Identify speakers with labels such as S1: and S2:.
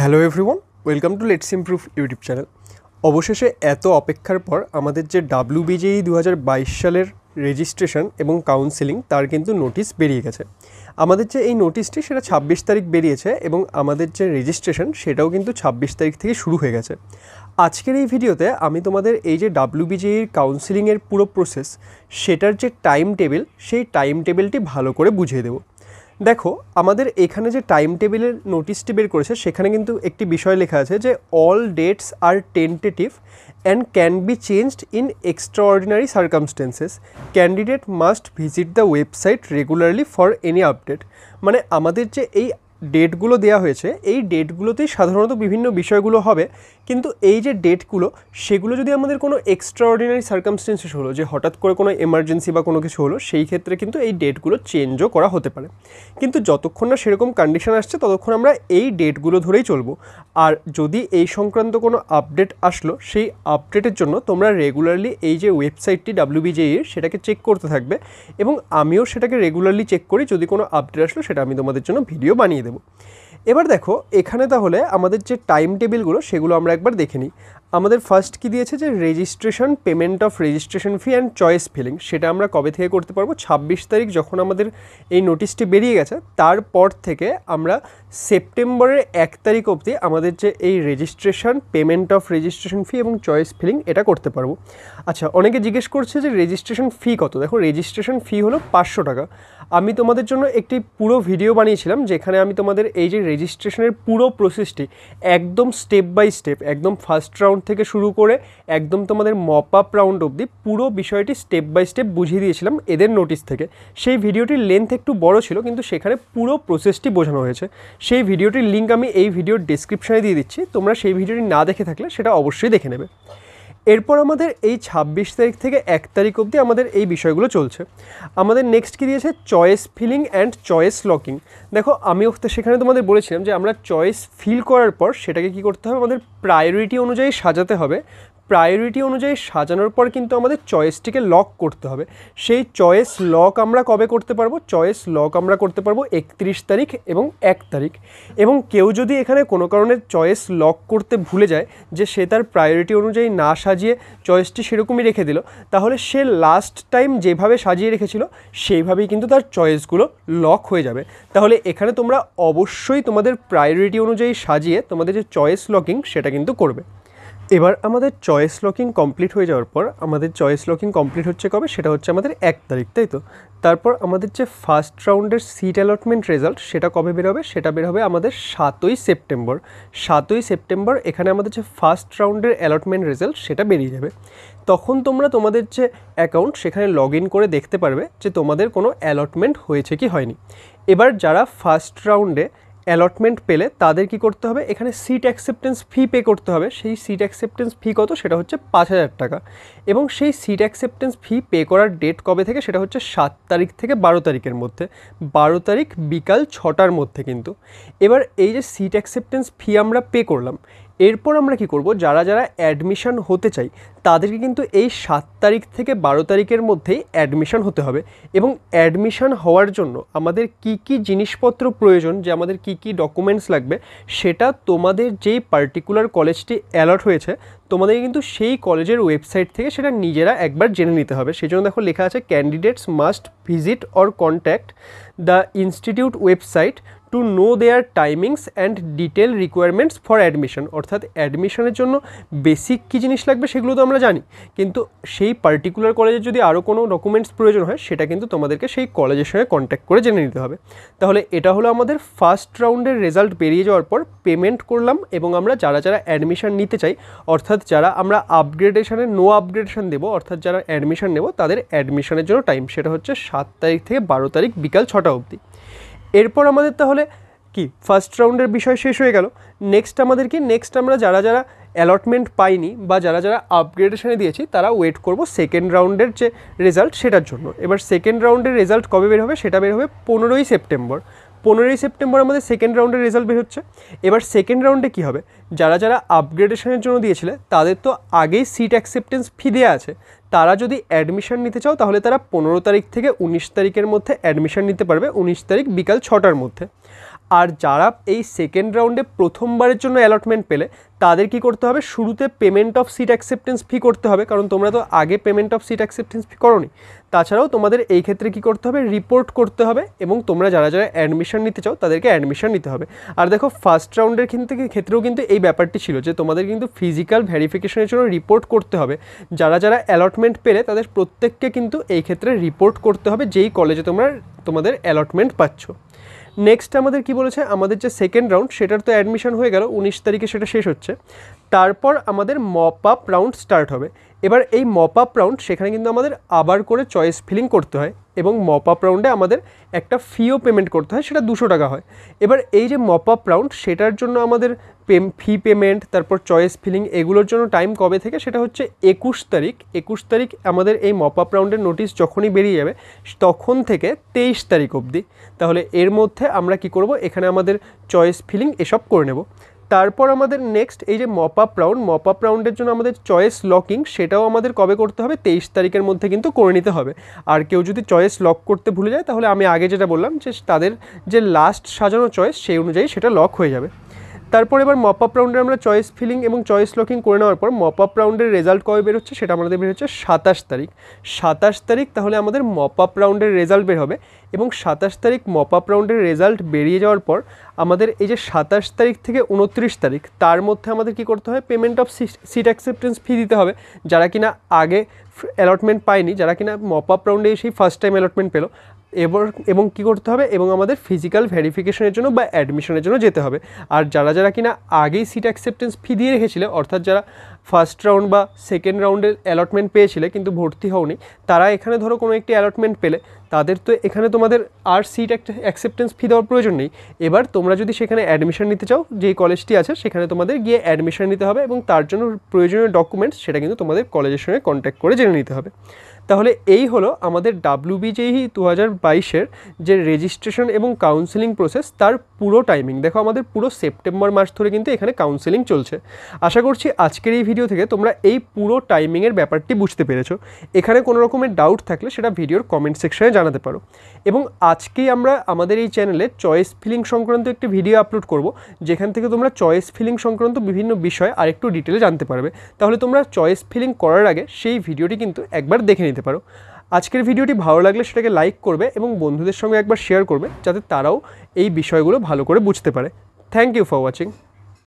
S1: hello everyone welcome to let's improve YouTube channel অবশেষে এত অপেক্ষার পর আমাদের যে ডাব্লিউবিজেই e দু সালের রেজিস্ট্রেশন এবং কাউন্সেলিং তার কিন্তু নোটিশ বেরিয়ে গেছে আমাদের যে এই নোটিশটি সেটা ছাব্বিশ তারিখ বেরিয়েছে এবং আমাদের যে রেজিস্ট্রেশন সেটাও কিন্তু ছাব্বিশ তারিখ থেকে শুরু হয়ে গেছে আজকের এই ভিডিওতে আমি তোমাদের এই যে ডাব্লিউবিজেইর e কাউন্সিলিংয়ের পুরো প্রসেস সেটার যে টাইম টেবিল সেই টাইম টেবিলটি ভালো করে বুঝিয়ে দেবো দেখো আমাদের এখানে যে টাইম টেবিলের নোটিশটি বের করেছে সেখানে কিন্তু একটি বিষয় লেখা আছে যে all dates are tentative and can be changed in extraordinary circumstances candidate must visit the website regularly for any update মানে আমাদের যে এই ডেটগুলো দেয়া হয়েছে এই ডেটগুলোতেই সাধারণত বিভিন্ন বিষয়গুলো হবে কিন্তু এই যে ডেটগুলো সেগুলো যদি আমাদের কোনো এক্সট্রাঅর্ডিনারি সার্কামস্টেন্সেস হলো যে হঠাৎ করে কোনো এমার্জেন্সি বা কোনো কিছু হলো সেই ক্ষেত্রে কিন্তু এই ডেটগুলো চেঞ্জও করা হতে পারে কিন্তু যতক্ষণ না সেরকম কন্ডিশন আসছে ততক্ষণ আমরা এই ডেটগুলো ধরেই চলবো আর যদি এই সংক্রান্ত কোনো আপডেট আসলো সেই আপডেটের জন্য তোমরা রেগুলারলি এই যে ওয়েবসাইটটি ডাব্লিউবিজে e এর সেটাকে চেক করতে থাকবে এবং আমিও সেটাকে রেগুলারলি চেক করি যদি কোনো আপডেট আসলো সেটা আমি তোমাদের জন্য ভিডিও বানিয়ে দেবো দেব এবার দেখো এখানে তাহলে আমাদের যে টাইম টেবিলগুলো সেগুলো আমরা একবার দেখে নিই আমাদের ফার্স্ট কি দিয়েছে যে registration payment of registration fee and choice filling সেটা আমরা কবে থেকে করতে পারবো ছাব্বিশ তারিখ যখন আমাদের এই নোটিশটি বেরিয়ে গেছে তারপর থেকে আমরা সেপ্টেম্বরের এক তারিখ অবধি আমাদের যে এই registration payment of registration fee এবং চয়েস ফিলিং এটা করতে পারবো আচ্ছা অনেকে জিজ্ঞেস করছে যে রেজিস্ট্রেশন ফি কত দেখো রেজিস্ট্রেশন ফি হলো পাঁচশো টাকা আমি তোমাদের জন্য একটি পুরো ভিডিও বানিয়েছিলাম যেখানে আমি তোমাদের এই যে রেজিস্ট্রেশনের পুরো প্রসেসটি একদম স্টেপ বাই স্টেপ একদম ফার্স্ট রাউন্ড থেকে শুরু করে একদম তোমাদের মপ আপ রাউন্ড অবধি পুরো বিষয়টি স্টেপ বাই স্টেপ বুঝিয়ে দিয়েছিলাম এদের নোটিশ থেকে সেই ভিডিওটির লেন্থ একটু বড় ছিল কিন্তু সেখানে পুরো প্রসেসটি বোঝানো হয়েছে সেই ভিডিওটির লিঙ্ক আমি এই ভিডিওর ডিসক্রিপশানে দিয়ে দিচ্ছি তোমরা সেই ভিডিওটি না দেখে থাকলে সেটা অবশ্যই দেখে নেবে এরপর আমাদের এই ২৬ তারিখ থেকে এক তারিখ অবধি আমাদের এই বিষয়গুলো চলছে আমাদের নেক্সট কী দিয়েছে choice filling and choice locking দেখো আমি সেখানে তোমাদের বলেছিলাম যে আমরা চয়েস ফিল করার পর সেটাকে কি করতে হবে আমাদের প্রায়োরিটি অনুযায়ী সাজাতে হবে প্রায়োরিটি অনুযায়ী সাজানোর পর কিন্তু আমাদের চয়েসটিকে লক করতে হবে সেই চয়েস লক আমরা কবে করতে পারবো চয়েস লক আমরা করতে পারবো একত্রিশ তারিখ এবং এক তারিখ এবং কেউ যদি এখানে কোনো কারণে চয়েস লক করতে ভুলে যায় যে সে তার প্রায়োরিটি অনুযায়ী না সাজিয়ে চয়েসটি সেরকমই রেখে দিল তাহলে সে লাস্ট টাইম যেভাবে সাজিয়ে রেখেছিল সেইভাবেই কিন্তু তার চয়েসগুলো লক হয়ে যাবে তাহলে এখানে তোমরা অবশ্যই তোমাদের প্রায়োরিটি অনুযায়ী সাজিয়ে তোমাদের যে চয়েস লকিং সেটা কিন্তু করবে এবার আমাদের চয়েস লকিং কমপ্লিট হয়ে যাওয়ার পর আমাদের চয়েস লকিং কমপ্লিট হচ্ছে কবে সেটা হচ্ছে আমাদের এক তারিখ তাই তো তারপর আমাদের যে ফার্স্ট রাউন্ডের সিট অ্যালটমেন্ট রেজাল্ট সেটা কবে বেরোবে সেটা হবে আমাদের সাতই সেপ্টেম্বর সাতই সেপ্টেম্বর এখানে আমাদের যে ফার্স্ট রাউন্ডের অ্যালটমেন্ট রেজাল্ট সেটা বেরিয়ে যাবে তখন তোমরা তোমাদের যে অ্যাকাউন্ট সেখানে লগ ইন করে দেখতে পারবে যে তোমাদের কোনো অ্যালটমেন্ট হয়েছে কি হয়নি এবার যারা ফার্স্ট রাউন্ডে অ্যালটমেন্ট পেলে তাদের কি করতে হবে এখানে সিট অ্যাকসেপ্টেন্স ফি পে করতে হবে সেই সিট অ্যাকসেপ্টেন্স ফি কত সেটা হচ্ছে পাঁচ হাজার টাকা এবং সেই সিট অ্যাকসেপ্টেন্স ফি পে করার ডেট কবে থেকে সেটা হচ্ছে সাত তারিখ থেকে বারো তারিখের মধ্যে বারো তারিখ বিকাল ছটার মধ্যে কিন্তু এবার এই যে সিট অ্যাকসেপ্টেন্স ফি আমরা পে করলাম এরপর আমরা কি করব যারা যারা অ্যাডমিশন হতে চাই তাদেরকে কিন্তু এই সাত তারিখ থেকে বারো তারিখের মধ্যেই অ্যাডমিশান হতে হবে এবং অ্যাডমিশান হওয়ার জন্য আমাদের কি কি জিনিসপত্র প্রয়োজন যে আমাদের কি কি ডকুমেন্টস লাগবে সেটা তোমাদের যেই পার্টিকুলার কলেজটি অ্যালার্ট হয়েছে তোমাদের কিন্তু সেই কলেজের ওয়েবসাইট থেকে সেটা নিজেরা একবার জেনে নিতে হবে সেই জন্য দেখো লেখা আছে candidates must visit or contact the institute website to know their timings and detail requirements for admission অর্থাৎ অ্যাডমিশনের জন্য বেসিক কী জিনিস লাগবে সেগুলো তো আমরা জানি কিন্তু সেই পার্টিকুলার কলেজের যদি আরও কোনো ডকুমেন্টস প্রয়োজন হয় সেটা কিন্তু তোমাদেরকে সেই কলেজের সঙ্গে কন্ট্যাক্ট করে জেনে নিতে হবে তাহলে এটা হলো আমাদের ফার্স্ট রাউন্ডের রেজাল্ট বেরিয়ে যাওয়ার পর পেমেন্ট করলাম এবং আমরা যারা যারা অ্যাডমিশান নিতে চাই অর্থাৎ যারা আমরা আপগ্রেডেশানে নো আপগ্রেডেশান দেবো অর্থাৎ যারা অ্যাডমিশান নেব তাদের অ্যাডমিশানের জন্য টাইম সেটা হচ্ছে সাত তারিখ থেকে বারো তারিখ বিকাল ছটা অবধি এরপর আমাদের তাহলে কি ফার্স্ট রাউন্ডের বিষয় শেষ হয়ে গেল নেক্সট আমাদের কি নেক্সট আমরা যারা যারা অ্যালটমেন্ট পাইনি বা যারা যারা আপগ্রেডেশনে দিয়েছি তারা ওয়েট করব সেকেন্ড রাউন্ডের যে রেজাল্ট সেটার জন্য এবার সেকেন্ড রাউন্ডের রেজাল্ট কবে বের হবে সেটা বের হবে পনেরোই সেপ্টেম্বর পনেরোই সেপ্টেম্বর আমাদের সেকেন্ড রাউন্ডের রেজাল্ট বের হচ্ছে এবার সেকেন্ড রাউন্ডে কী হবে যারা যারা আপগ্রেডেশনের জন্য দিয়েছিলে তাদের তো আগেই সিট অ্যাকসেপ্টেন্স ফি দেওয়া আছে তারা যদি অ্যাডমিশান নিতে চাও তাহলে তারা পনেরো তারিখ থেকে উনিশ তারিখের মধ্যে অ্যাডমিশান নিতে পারবে উনিশ তারিখ বিকাল ছটার মধ্যে আর যারা এই সেকেন্ড রাউন্ডে প্রথমবারের জন্য অ্যালটমেন্ট পেলে তাদের কি করতে হবে শুরুতে payment of seat acceptance fee করতে হবে কারণ তোমরা তো আগে payment of seat acceptance fee করোনি তাছাড়াও তোমাদের এই ক্ষেত্রে কি করতে হবে রিপোর্ট করতে হবে এবং তোমরা যারা যারা অ্যাডমিশন নিতে চাও তাদেরকে অ্যাডমিশন নিতে হবে আর দেখো ফার্স্ট রাউন্ডের ক্ষেত্রেও কিন্তু এই ব্যাপারটি ছিল যে তোমাদের কিন্তু ফিজিক্যাল ভ্যারিফিকেশনের জন্য রিপোর্ট করতে হবে যারা যারা অ্যালটমেন্ট পেলে তাদের প্রত্যেককে কিন্তু এই ক্ষেত্রে রিপোর্ট করতে হবে যেই কলেজে তোমরা তোমাদের অ্যালটমেন্ট পাচ্ছ নেক্সট আমাদের কি বলেছে আমাদের যে সেকেন্ড রাউন্ড সেটার তো অ্যাডমিশন হয়ে গেল উনিশ তারিখে সেটা শেষ হচ্ছে তারপর আমাদের মপ আপ রাউন্ড স্টার্ট হবে এবার এই মপ আপ রাউন্ড সেখানে কিন্তু আমাদের আবার করে চয়েস ফিলিং করতে হয় এবং মপ আপ রাউন্ডে আমাদের একটা ফিও পেমেন্ট করতে হয় সেটা দুশো টাকা হয় এবার এই যে মপ আপ রাউন্ড সেটার জন্য আমাদের পেম ফি পেমেন্ট তারপর চয়েস ফিলিং এগুলোর জন্য টাইম কবে থেকে সেটা হচ্ছে একুশ তারিখ একুশ তারিখ আমাদের এই মপ আপ রাউন্ডের নোটিশ যখনই বেরিয়ে যাবে তখন থেকে তেইশ তারিখ অবধি তাহলে এর মধ্যে আমরা কি করব এখানে আমাদের চয়েস ফিলিং এসব করে নেব তারপর আমাদের নেক্সট এই যে mop up round mop up রাউন্ডের জন্য আমাদের চয়েস লকিং সেটাও আমাদের কবে করতে হবে তেইশ তারিখের মধ্যে কিন্তু করে নিতে হবে আর কেউ যদি চয়েস লক করতে ভুলে যায় তাহলে আমি আগে যেটা বললাম যে তাদের যে লাস্ট সাজানো চয়েস সেই অনুযায়ী সেটা লক হয়ে যাবে তারপর এবার মপ আপ রাউন্ডে আমরা চয়েস ফিলিং এবং চয়েস লকিং করে নেওয়ার পর মপ আপ রাউন্ডের রেজাল্ট কবে বের হচ্ছে সেটা আমাদের বের হচ্ছে সাতাশ তারিখ সাতাশ তারিখ তাহলে আমাদের মপ আপ রাউন্ডের রেজাল্ট বের হবে এবং সাতাশ তারিখ মপ আপ রাউন্ডের রেজাল্ট বেরিয়ে যাওয়ার পর আমাদের এই যে সাতাশ তারিখ থেকে উনত্রিশ তারিখ তার মধ্যে আমাদের কি করতে হয় payment of seat acceptance fee দিতে হবে যারা কিনা আগে অ্যালটমেন্ট পায়নি যারা কিনা মপ আপ রাউন্ডে সেই ফার্স্ট টাইম অ্যালটমেন্ট পেলো এবার এবং কি করতে হবে এবং আমাদের ফিজিক্যাল ভেরিফিকেশনের জন্য বা অ্যাডমিশনের জন্য যেতে হবে আর যারা যারা কিনা আগেই সিট অ্যাকসেপ্টেন্স ফি দিয়ে রেখেছিলে অর্থাৎ যারা ফার্স্ট রাউন্ড বা সেকেন্ড রাউন্ডের অ্যালটমেন্ট পেয়েছিলে কিন্তু ভর্তি হওনি তারা এখানে ধরো কোনো একটি অ্যালটমেন্ট পেলে তাদের তো এখানে তোমাদের আর সিট একটা অ্যাকসেপ্টেন্স ফি দেওয়ার প্রয়োজন নেই এবার তোমরা যদি সেখানে অ্যাডমিশন নিতে চাও যেই কলেজটি আছে সেখানে তোমাদের গিয়ে অ্যাডমিশন নিতে হবে এবং তার জন্য প্রয়োজনীয় ডকুমেন্টস সেটা কিন্তু তোমাদের কলেজের সঙ্গে কন্ট্যাক্ট করে জেনে নিতে হবে তাহলে এই হলো আমাদের ডাব্লিউবিজেই e দু হাজার বাইশের যে রেজিস্ট্রেশন এবং কাউন্সেলিং প্রসেস তার পুরো টাইমিং দেখো আমাদের পুরো সেপ্টেম্বর মাস ধরে কিন্তু এখানে কাউন্সেলিং চলছে আশা করছি আজকের এই ভিডিও থেকে তোমরা এই পুরো টাইমিংয়ের ব্যাপারটি বুঝতে পেরেছো এখানে কোনো রকমের ডাউট থাকলে সেটা ভিডিওর কমেন্ট সেকশনে জানাতে পারো এবং আজকেই আমরা আমাদের এই চ্যানেলে চয়েস ফিলিং সংক্রান্ত একটি ভিডিও আপলোড করব যেখান থেকে তোমরা চয়েস ফিলিং সংক্রান্ত বিভিন্ন বিষয় আরেকটু ডিটেলে জানতে পারবে তাহলে তোমরা চয়েস ফিলিং করার আগে সেই ভিডিওটি কিন্তু একবার দেখে নিতে পারো আজকের ভিডিওটি ভালো লাগলে সেটাকে লাইক করবে এবং বন্ধুদের সঙ্গে একবার শেয়ার করবে যাতে তারাও এই বিষয়গুলো ভালো করে বুঝতে পারে থ্যাংক ইউ ফর ওয়াচিং